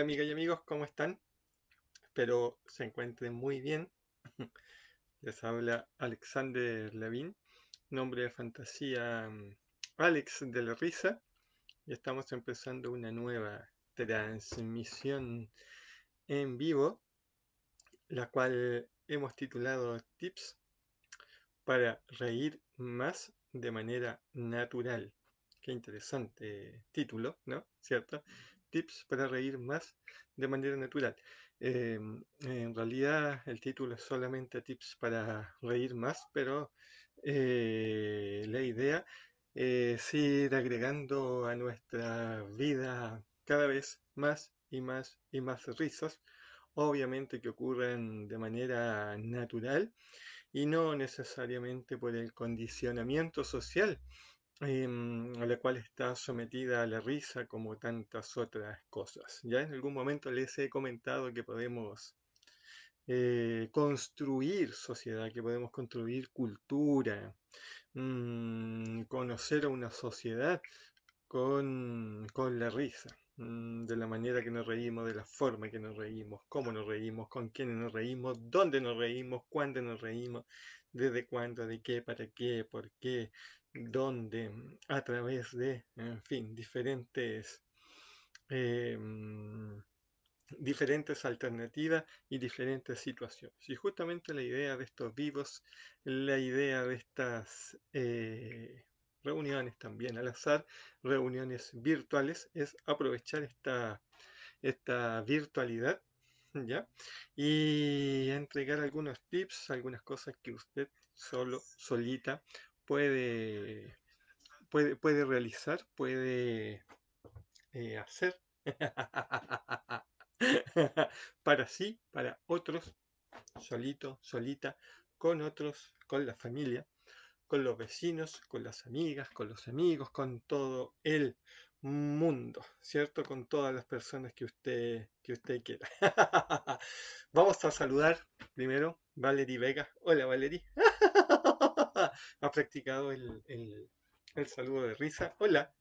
Hola y amigos, ¿cómo están? Espero se encuentren muy bien. Les habla Alexander Levin, nombre de fantasía mm, Alex de la Risa, y estamos empezando una nueva transmisión en vivo, la cual hemos titulado Tips para reír más de manera natural. Qué interesante título, ¿no? ¿Cierto? tips para reír más de manera natural. Em, en realidad el título es solamente tips para reír más, pero eh, la idea es ir agregando a nuestra vida cada vez más y más y más risas, obviamente que ocurren de manera natural y no necesariamente por el condicionamiento social Em, a la cual está sometida a la risa como tantas otras cosas. Ya en algún momento les he comentado que podemos eh, construir sociedad, que podemos construir cultura, mm, conocer a una sociedad con, la risa, mm, de la manera que nos reímos, de la forma que nos reímos, cómo nos reímos, con quiénes nos reímos, dónde nos reímos, cuándo nos reímos, desde cuándo, de qué, para qué, por qué, donde a través de, en fin, diferentes, em, diferentes alternativas y diferentes situaciones. Y justamente la idea de estos vivos, la idea de estas eh, reuniones también al azar, reuniones virtuales, es aprovechar esta, virtualidad ¿ya? Y entregar algunos tips, algunas cosas que usted solo, solita puede, puede, puede realizar, puede eh, hacer para sí, para otros, solito, solita, con otros, con la familia, con los vecinos, con las amigas, con los amigos, con todo el mundo, ¿cierto? Con todas las personas que usted, que usted quiera. Vamos a saludar primero Valery Vega. Hola Valerie. ha practicado el, el, saludo de risa. Hola.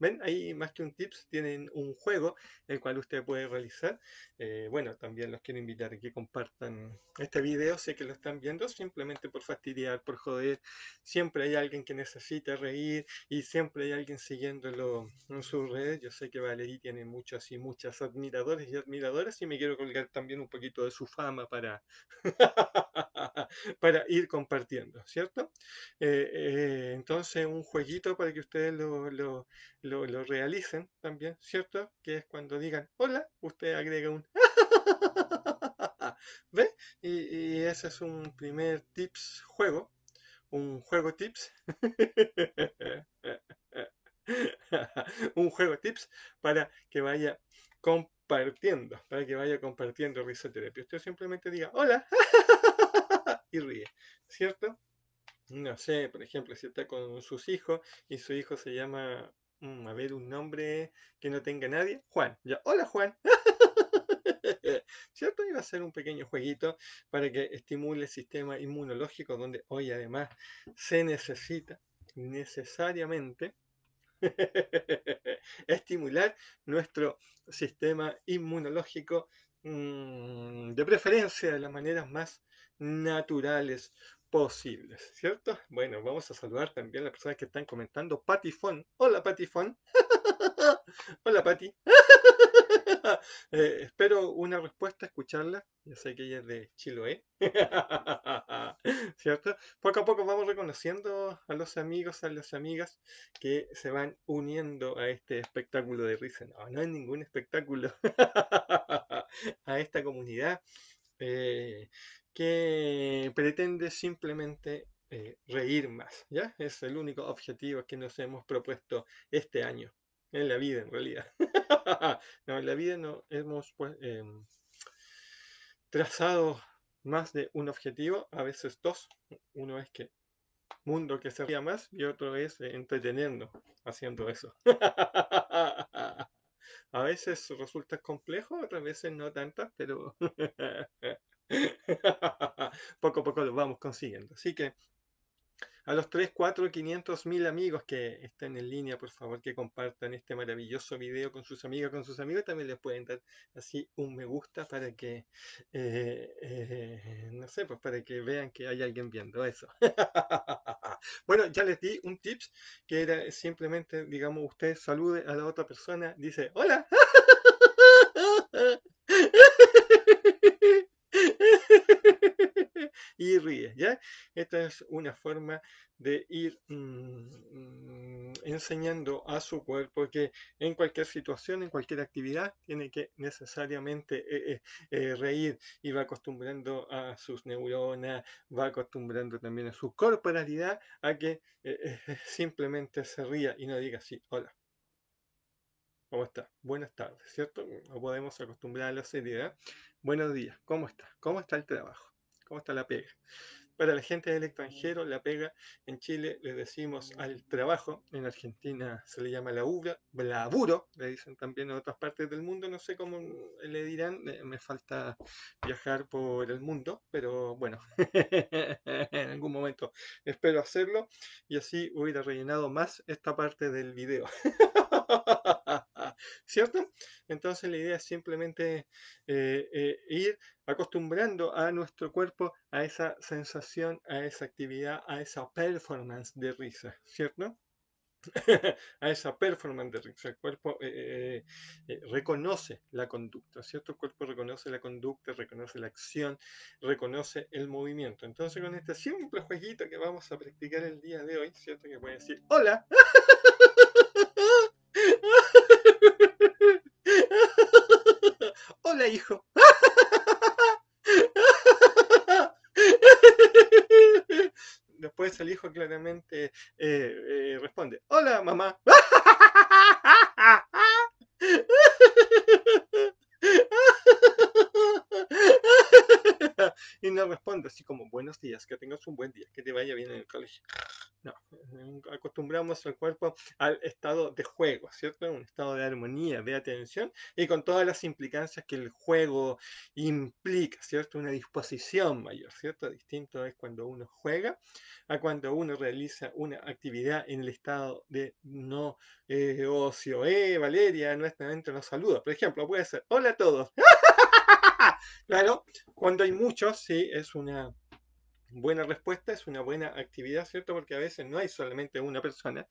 Ven, ahí más que un tips tienen un juego el cual usted puede realizar. Eh, bueno, también los quiero invitar a que compartan este video. Sé que lo están viendo simplemente por fastidiar, por joder. Siempre hay alguien que necesita reír y siempre hay alguien siguiéndolo en sus redes. Yo sé que Valery tiene muchos y muchas admiradores y admiradoras y me quiero colgar también un poquito de su fama para, para ir compartiendo, ¿cierto? Eh, eh, entonces, un jueguito para que ustedes lo lo, realicen también, ¿cierto? Que es cuando digan hola, usted agrega un ¿Ve? Y, y, ese es un primer tips juego. Un juego tips. un juego tips para que vaya compartiendo. Para que vaya compartiendo risoterapia. Usted simplemente diga hola y ríe. ¿Cierto? No sé, por ejemplo, si está con sus hijos y su hijo se llama Mm, a ver, un nombre que no tenga nadie. Juan. Ya, hola Juan. ¿Cierto? Iba a ser un pequeño jueguito para que estimule el sistema inmunológico, donde hoy además se necesita necesariamente estimular nuestro sistema inmunológico mm, de preferencia de las maneras más naturales posibles, ¿cierto? Bueno, vamos a saludar también a las personas que están comentando. Patifón. Hola, Patifón. Hola, Pati. Eh, espero una respuesta, escucharla. Ya sé que ella es de Chiloé. ¿Cierto? Poco a poco vamos reconociendo a los amigos, a las amigas que se van uniendo a este espectáculo de risa. No, no es ningún espectáculo. a esta comunidad eh, que pretende simplemente eh, reír más, ¿ya? Es el único objetivo que nos hemos propuesto este año, en la vida en realidad. no, en la vida no hemos pues, em, trazado más de un objetivo, a veces dos. Uno es que mundo que se ría más y otro es eh, entretenernos haciendo eso. A veces resulta complejo, otras veces no tantas, pero poco a poco lo vamos consiguiendo. Así que a los 3, 4, 500 mil amigos que están en línea, por favor, que compartan este maravilloso video con sus amigos, con sus amigos. También les pueden dar así un me gusta para que, eh, eh, no sé, pues para que vean que hay alguien viendo eso. bueno, ya les di un tips que era simplemente, digamos, usted salude a la otra persona, dice, hola. y ríe, ¿ya? Esta es una forma de ir mm, mm, enseñando a su cuerpo que en cualquier situación, en cualquier actividad, tiene que necesariamente eh, eh, eh, reír y va acostumbrando a sus neuronas, va acostumbrando también a su corporalidad a que simplemente se ría y no diga así, hola. ¿Cómo está? Buenas tardes, ¿cierto? No podemos acostumbrar a la seriedad. Buenos días, ¿cómo está? ¿Cómo está el trabajo? cómo está la pega. Para la gente del extranjero, la pega en Chile le decimos al trabajo, en Argentina se le llama la La laburo, le dicen también en otras partes del mundo, no sé cómo le dirán, me falta viajar por el mundo, pero bueno, en algún momento espero hacerlo y así hubiera rellenado más esta parte del video. ¿cierto? Entonces la idea es simplemente eh, eh, ir acostumbrando a nuestro cuerpo a esa sensación, a esa actividad, a esa performance de risa, ¿cierto? a esa performance de risa. El cuerpo eh, reconoce la conducta, ¿cierto? El cuerpo reconoce la conducta, reconoce la acción, reconoce el movimiento. Entonces, con este simple jueguito que vamos a practicar el día de hoy, ¿cierto? Que puede decir, ¡Hola! Hola, hijo. Después el hijo claramente eh, eh, responde, hola, mamá. así pues como buenos días, que tengas un buen día, que te vaya bien en el colegio. No, acostumbramos al cuerpo al estado de juego, ¿cierto? Un estado de armonía, de atención y con todas las implicancias que el juego implica, ¿cierto? Una disposición mayor, ¿cierto? Distinto es cuando uno juega a cuando uno realiza una actividad en el estado de no eh, ocio. Eh, Valeria, no está dentro, los saluda. Por ejemplo, puede ser, hola a todos. ¡Ah! Claro, cuando hay muchos, sí, es una buena respuesta, es una buena actividad, ¿cierto? Porque a veces no hay solamente una persona,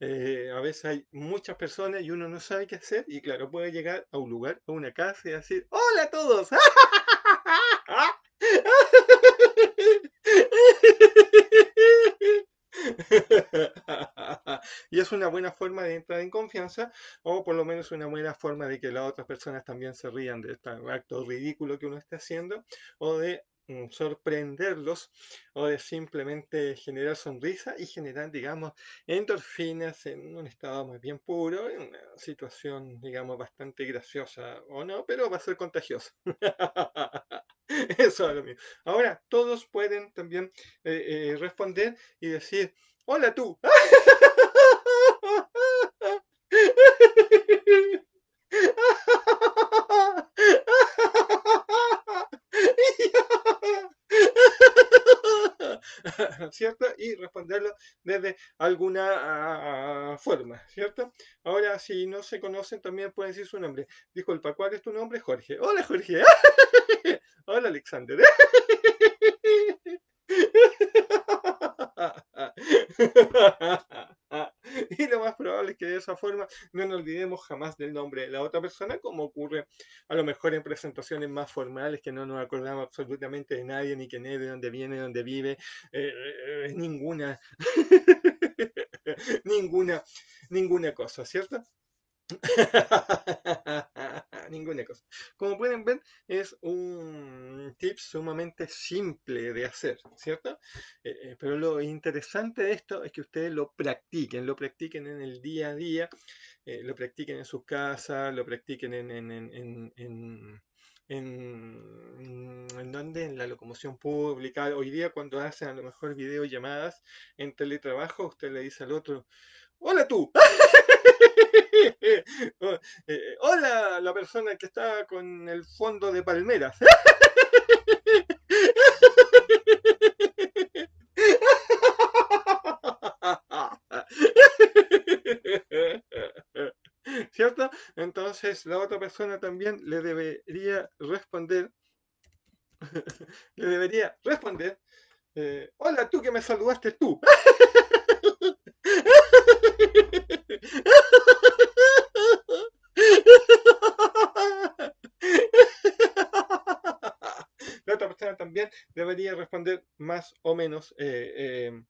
eh, a veces hay muchas personas y uno no sabe qué hacer y claro, puede llegar a un lugar, a una casa y decir, hola a todos. y es una buena forma de entrar en confianza o por lo menos una buena forma de que las otras personas también se rían de este acto ridículo que uno está haciendo o de mm, sorprenderlos o de simplemente generar sonrisa y generar, digamos, endorfinas en un estado más bien puro, en una situación, digamos, bastante graciosa o no, pero va a ser contagiosa. Eso es lo mío. Ahora, todos pueden también eh, eh, responder y decir, hola tú. ¿cierto? Y responderlo desde alguna ah, forma, ¿cierto? Ahora, si no se conocen, también pueden decir su nombre. Disculpa, ¿cuál es tu nombre? Jorge. Hola, Jorge. Hola, Alexander. y lo más probable es que de esa forma no nos olvidemos jamás del nombre de la otra persona, como ocurre a lo mejor en presentaciones más formales que no nos acordamos absolutamente de nadie, ni quién es, de dónde viene, de dónde vive, eh, eh, eh, ninguna, ninguna, ninguna cosa, ¿cierto? Ninguna cosa. Como pueden ver, es un tip sumamente simple de hacer, ¿cierto? Eh, eh, pero lo interesante de esto es que ustedes lo practiquen, lo practiquen en el día a día, eh, lo practiquen en sus casas, lo practiquen en, en, en, en en, en donde en la locomoción pública. Hoy día cuando hacen a lo mejor videollamadas en teletrabajo, usted le dice al otro, hola tú, hola, la persona que está con el fondo de palmeras. ¿Cierto? Entonces la otra persona también le debería responder. le debería responder. Eh, hola, tú que me saludaste tú. La otra persona también debería responder más o menos eh, eh,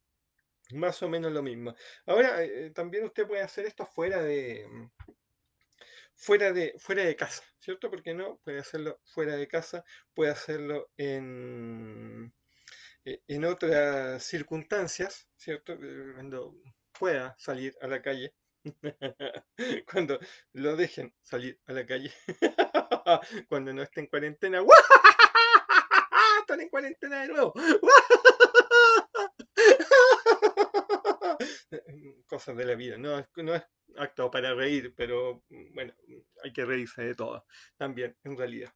más o menos lo mismo. Ahora, eh, también usted puede hacer esto fuera de fuera de fuera de casa, ¿cierto? Porque no puede hacerlo fuera de casa, puede hacerlo en en otras circunstancias, ¿cierto? pueda salir a la calle, cuando lo dejen salir a la calle, cuando no esté en cuarentena, están en cuarentena de nuevo. Cosas de la vida, no, no es acto para reír, pero bueno, hay que reírse de todo también, en realidad.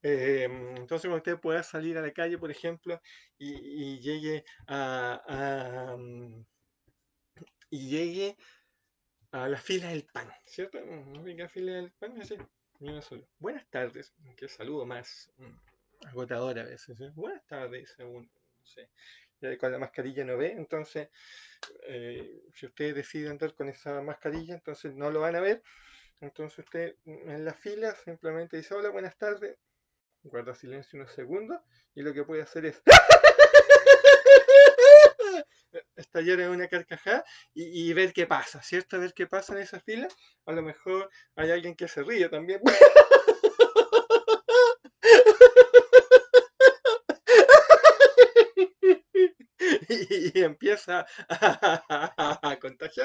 Em, entonces, cuando usted pueda salir a la calle, por ejemplo, y, llegue a mm, y llegue a la fila del pan, ¿cierto? fila del pan, Buenas tardes, qué saludo más mm, agotador a veces. ¿eh? Buenas tardes, según, no sé. Ya con la mascarilla no ve, entonces, eh, si usted decide andar con esa mascarilla, entonces no lo van a ver. Entonces usted mm, en la fila simplemente dice, hola, buenas tardes, guarda silencio unos segundos y lo que puede hacer es estallar en una carcajada y, ver qué pasa, ¿cierto? Ver qué pasa en esa fila. A lo mejor hay alguien que se ríe también. y, empieza a,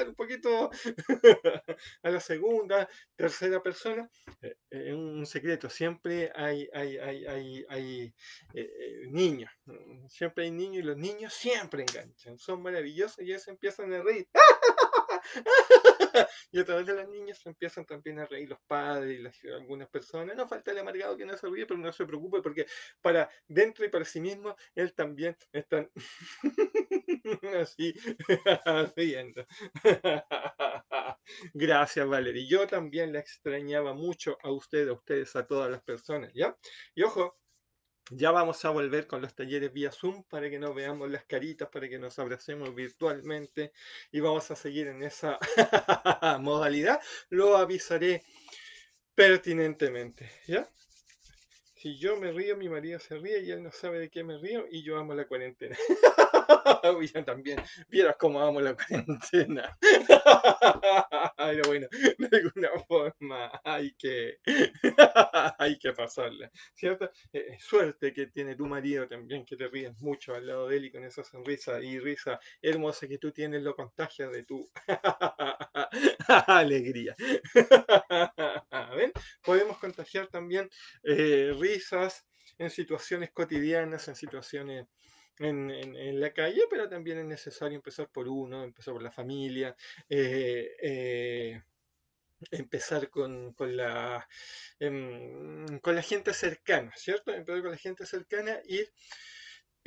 un poquito a la segunda, tercera persona. Eh, eh, es un secreto, siempre hay, hay, hay, hay eh, niños, siempre hay niños y los niños siempre enganchan, son maravillosos y se empiezan a reír. y a través de las niñas empiezan también a reír los padres y algunas personas. No falta el amargado que no se ríe, pero no se preocupe porque para dentro y para sí mismo él también está así riendo. Gracias, Valerie. Yo también la extrañaba mucho a ustedes a ustedes, a todas las personas, ¿ya? Y ojo, ya vamos a volver con los talleres vía Zoom para que nos veamos las caritas, para que nos abracemos virtualmente y vamos a seguir en esa modalidad. Lo avisaré pertinentemente, ¿ya? Si yo me río, mi marido se ríe y él no sabe de qué me río y yo amo la cuarentena. William también. Vieras cómo amo la cuarentena. Pero bueno, de alguna forma hay que, hay que pasarla, ¿cierto? Eh, eh, suerte que tiene tu marido también, que te ríes mucho al lado de él y con esa sonrisa y risa hermosa que tú tienes, lo contagia de tu alegría. Podemos contagiar también eh, risas en situaciones cotidianas, en situaciones en, la calle, pero también es necesario empezar por uno, empezar por la familia, eh, eh, empezar con, con la, em, con la gente cercana, ¿cierto? Empezar con la gente cercana, ir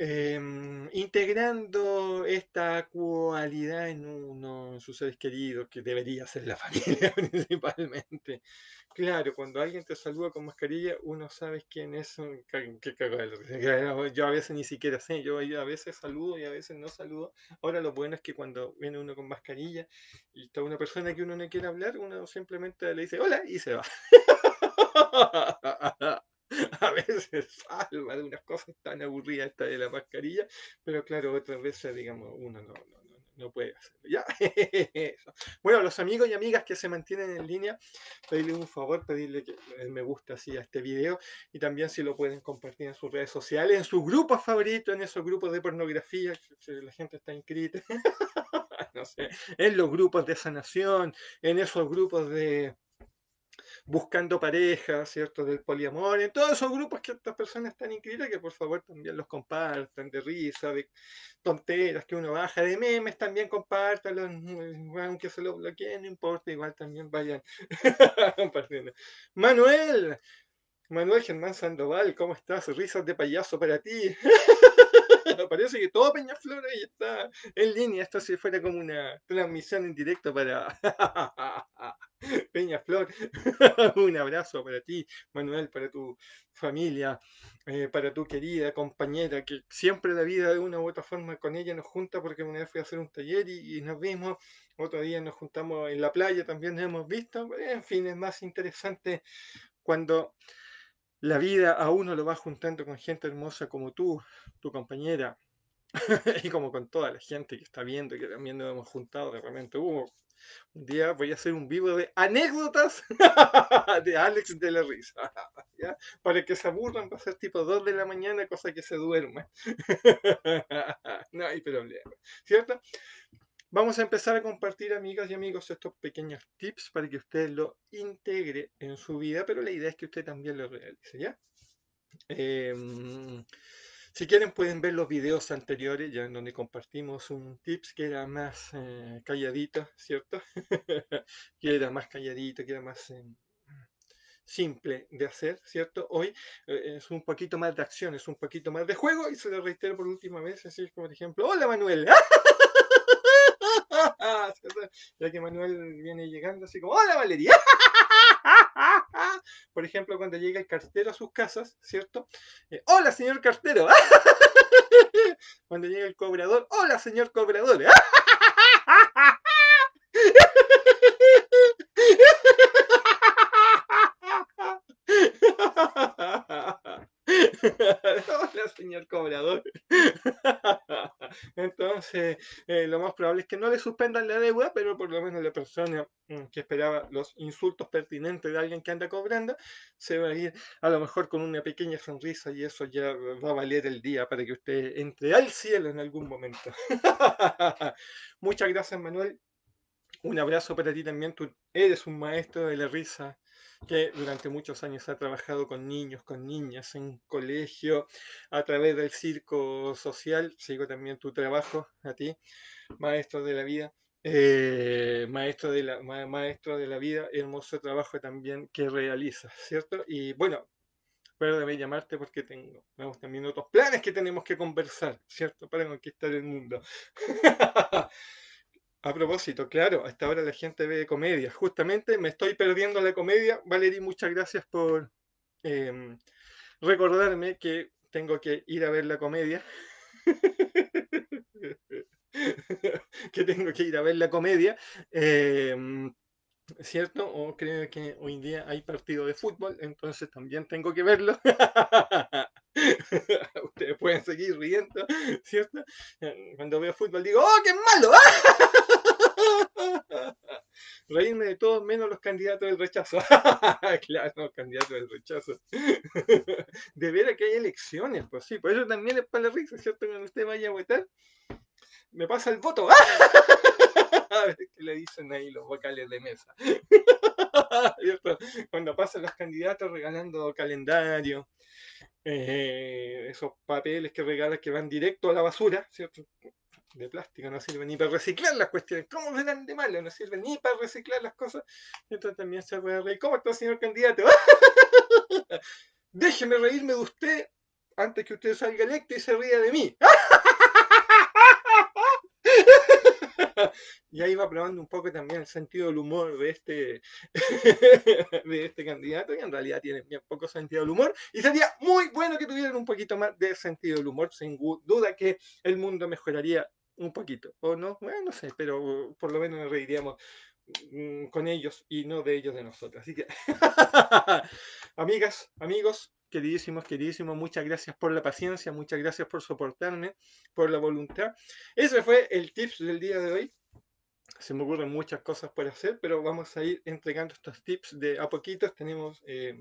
Em, integrando esta cualidad en uno, en sus seres queridos, que debería ser la familia principalmente. Claro, cuando alguien te saluda con mascarilla, uno sabe quién es Yo a veces ni siquiera sé, yo a veces saludo y a veces no saludo. Ahora lo bueno es que cuando viene uno con mascarilla y está una persona que uno no quiere hablar, uno simplemente le dice hola y se va. se salva de unas cosas tan aburridas esta de la mascarilla, pero claro, otras veces, digamos, uno no, no, no, no puede hacerlo. ¿ya? bueno, los amigos y amigas que se mantienen en línea, pedirle un favor, pedirle que me gusta así a este video y también si lo pueden compartir en sus redes sociales, en sus grupos favoritos, en esos grupos de pornografía, si la gente está inscrita, en los grupos de sanación, en esos grupos de buscando parejas, ¿cierto? Del poliamor, en todos esos grupos que estas personas están inscritas, que por favor también los compartan, de risa, de tonteras que uno baja, de memes también compártanlos, aunque se lo bloqueen, no importa, igual también vayan compartiendo. Manuel, Manuel Germán Sandoval, ¿cómo estás? Risas de payaso para ti. Parece que todo Peñaflor ahí está en línea. Esto si fuera como una transmisión en directo para Peñaflor. Un abrazo para ti, Manuel, para tu familia, eh, para tu querida compañera, que siempre la vida de una u otra forma con ella nos junta, porque una vez fui a hacer un taller y, y nos vimos, otro día nos juntamos en la playa, también nos hemos visto. En fin, es más interesante cuando la vida a uno lo va juntando con gente hermosa como tú, tu compañera, y como con toda la gente que está viendo, y que también nos hemos juntado de repente. un día voy a hacer un vivo de anécdotas de Alex de la Risa, para que se aburran, va a ser tipo 2 de la mañana, cosa que se duerma. no hay problema, ¿cierto? Vamos a empezar a compartir, amigas y amigos, estos pequeños tips para que usted lo integre en su vida, pero la idea es que usted también lo realice, ¿ya? Em, si quieren pueden ver los videos anteriores, ya en donde compartimos un tips que era más eh, calladito, ¿cierto? que era más calladito, que era más em, simple de hacer, ¿cierto? Hoy eh, es un poquito más de acción, es un poquito más de juego y se lo reitero por última vez, así como por ejemplo, hola Manuel. ya que Manuel viene llegando así como, ¡Hola Valeria! Por ejemplo, cuando llega el cartero a sus casas, ¿cierto? Eh, ¡Hola señor cartero! cuando llega el cobrador, ¡Hola señor cobrador! Eh, eh, lo más probable es que no le suspendan la deuda, pero por lo menos la persona mm, que esperaba los insultos pertinentes de alguien que anda cobrando, se va a ir a lo mejor con una pequeña sonrisa y eso ya va a valer el día para que usted entre al cielo en algún momento. Muchas gracias Manuel. Un abrazo para ti también. Tú eres un maestro de la risa que durante muchos años ha trabajado con niños, con niñas, en colegio, a través del circo social. Sigo también tu trabajo, a ti, maestro de la vida. Eh, maestro, de la, maestro de la vida, hermoso trabajo también que realizas, ¿cierto? Y bueno, acuérdame llamarte porque tengo, vamos también otros planes que tenemos que conversar, ¿cierto? Para conquistar el mundo. A propósito, claro, hasta ahora la gente ve comedia. Justamente me estoy perdiendo la comedia. Valerie, muchas gracias por em, recordarme que tengo que ir a ver la comedia. que tengo que ir a ver la comedia. Eh, ¿Cierto? O creo que hoy día hay partido de fútbol, entonces también tengo que verlo. Ustedes pueden seguir riendo, ¿cierto? Eh, cuando veo fútbol digo, ¡oh, qué malo! Ah". Reírme de todos menos los candidatos del rechazo. claro, candidatos del rechazo. de ver que hay elecciones, pues sí, por pues eso también es para la risa, ¿cierto? Cuando usted vaya a votar, me pasa el voto. Ah. a ver qué le dicen ahí los vocales de mesa. Cuando pasan los candidatos regalando calendario, eh, esos papeles que regalas que van directo a la basura, ¿cierto? De plástico, no sirven ni para reciclar las cuestiones. ¿Cómo ven de malo? No sirven ni para reciclar las cosas. Entonces también se puede reír. ¿Cómo está, señor candidato? Déjeme reírme de usted antes que usted salga electo y se ría de mí. y ahí va probando un poco también el sentido del humor de este, de este candidato, que en realidad tiene poco sentido del humor, y sería muy bueno que tuvieran un poquito más de sentido del humor, sin duda que el mundo mejoraría un poquito, o no, bueno, no sé, pero por lo menos nos reiríamos mm, con ellos y no de ellos de nosotros. Así que, amigas, amigos, queridísimos, queridísimos, muchas gracias por la paciencia, muchas gracias por soportarme, por la voluntad. Ese fue el tips del día de hoy se me ocurren muchas cosas por hacer, pero vamos a ir entregando estos tips de a poquitos. Tenemos eh,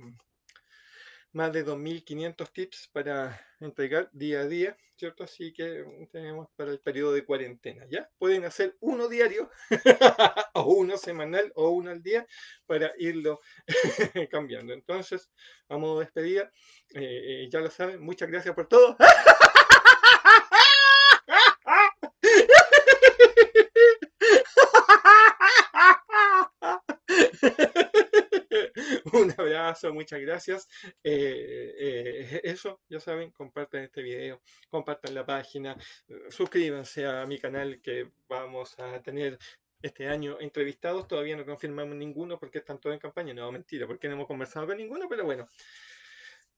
más de 2.500 tips para entregar día a día, ¿cierto? Así que tenemos para el periodo de cuarentena, ¿ya? Pueden hacer uno diario o uno semanal o uno al día para irlo cambiando. Entonces, a modo de despedida, eh, eh, ya lo saben, muchas gracias por todo. muchas gracias. Eh, eh, eso, ya saben, compartan este video, compartan la página, suscríbanse a mi canal que vamos a tener este año entrevistados. Todavía no confirmamos ninguno porque están todos en campaña. No, mentira, porque no hemos conversado con ninguno, pero bueno.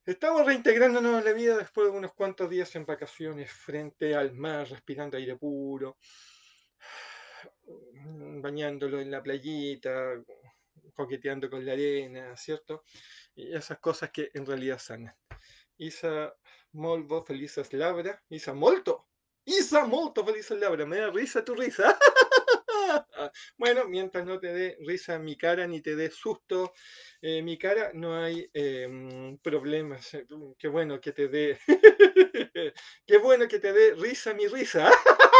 Estamos reintegrándonos en la vida después de unos cuantos días en vacaciones, frente al mar, respirando aire puro, bañándolo en la playita, coqueteando con la arena, ¿cierto? Y esas cosas que en realidad sanan. Isa molvo felices labra, Isa molto, Isa molto felices labra, me da risa tu risa. bueno, mientras no te dé risa mi cara ni te dé susto eh, mi cara, no hay em, problemas. Qué bueno que te dé, qué bueno que te dé risa mi risa.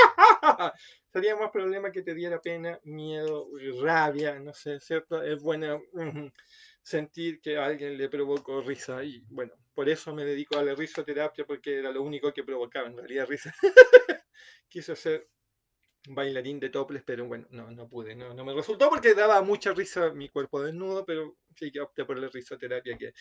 Sería más problema que te diera pena, miedo, rabia, no sé, ¿cierto? Es bueno sentir que alguien le provocó risa y bueno, por eso me dedico a la risoterapia porque era lo único que provocaba en realidad risa. Quise ser bailarín de toples, pero bueno, no, no pude, no me resultó porque daba mucha risa mi cuerpo desnudo, pero sí que opté por la risoterapia que...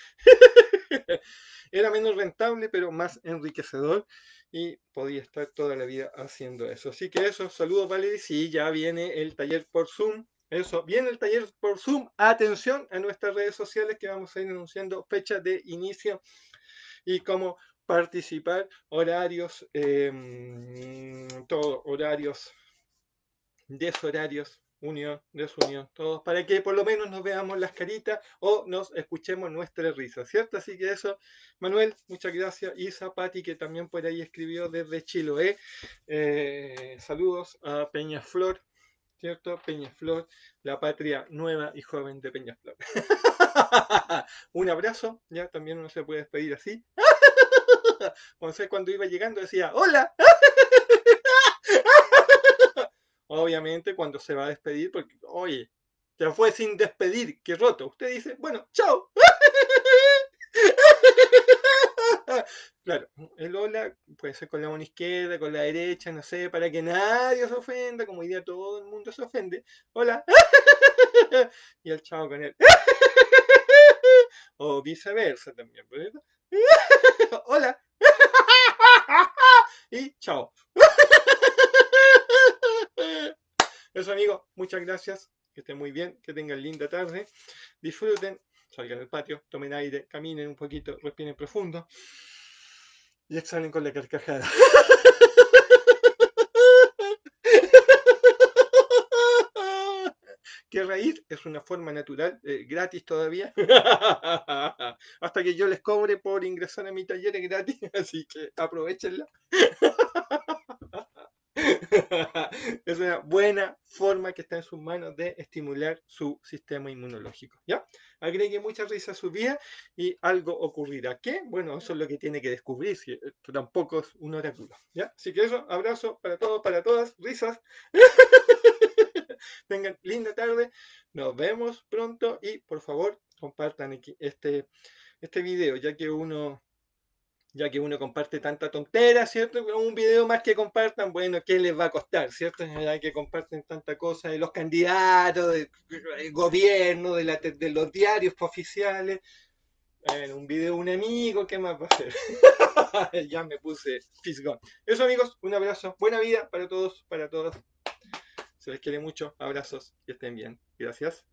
Era menos rentable, pero más enriquecedor y podía estar toda la vida haciendo eso. Así que eso, saludos, Valerie. Sí, ya viene el taller por Zoom. Eso, viene el taller por Zoom. Atención a nuestras redes sociales que vamos a ir anunciando fecha de inicio y cómo participar, horarios, eh, todo, horarios, deshorarios, unión, desunión, todos, para que por lo menos nos veamos las caritas o nos escuchemos nuestra risa, ¿cierto? Así que eso, Manuel, muchas gracias. Y Zapati, que también por ahí escribió desde Chiloé. Eh, saludos a Peña Flor, ¿cierto? Peña Flor, la patria nueva y joven de Flor. un abrazo, ya también uno se puede despedir así. José cuando iba llegando decía, hola. Obviamente cuando se va a despedir, porque, oye, ya fue sin despedir, qué roto. Usted dice, bueno, chao. Claro, el hola puede ser con la mano izquierda, con la derecha, no sé, para que nadie se ofenda, como hoy día todo el mundo se ofende. Hola. Y el chao con él. O viceversa también, ¿verdad? Hola. Y chao. Eso amigos, muchas gracias, que estén muy bien, que tengan linda tarde, disfruten, salgan al patio, tomen aire, caminen un poquito, respiren profundo y exhalen con la carcajada. que reír es una forma natural, eh, gratis todavía, hasta que yo les cobre por ingresar a mi taller gratis, así que aprovechenla. es una buena forma que está en sus manos de estimular su sistema inmunológico. ¿ya? Agregue mucha risa a su vida y algo ocurrirá. ¿Qué? Bueno, eso es lo que tiene que descubrir, eh, tampoco es un oráculo. ¿ya? Así que eso, abrazo para todos, para todas, risas. Tengan linda tarde, nos vemos pronto y por favor compartan este, este video, ya que uno ya que uno comparte tanta tontera, ¿cierto? Un video más que compartan, bueno, ¿qué les va a costar, ¿cierto? Ya que comparten tanta cosa de los candidatos, del gobierno, de, los diarios oficiales. Bueno, un video un amigo, ¿qué más va a hacer? ya me puse fisgón. Eso amigos, un abrazo, buena vida para todos, para todos. Se les quiere mucho, abrazos, y estén bien. Gracias.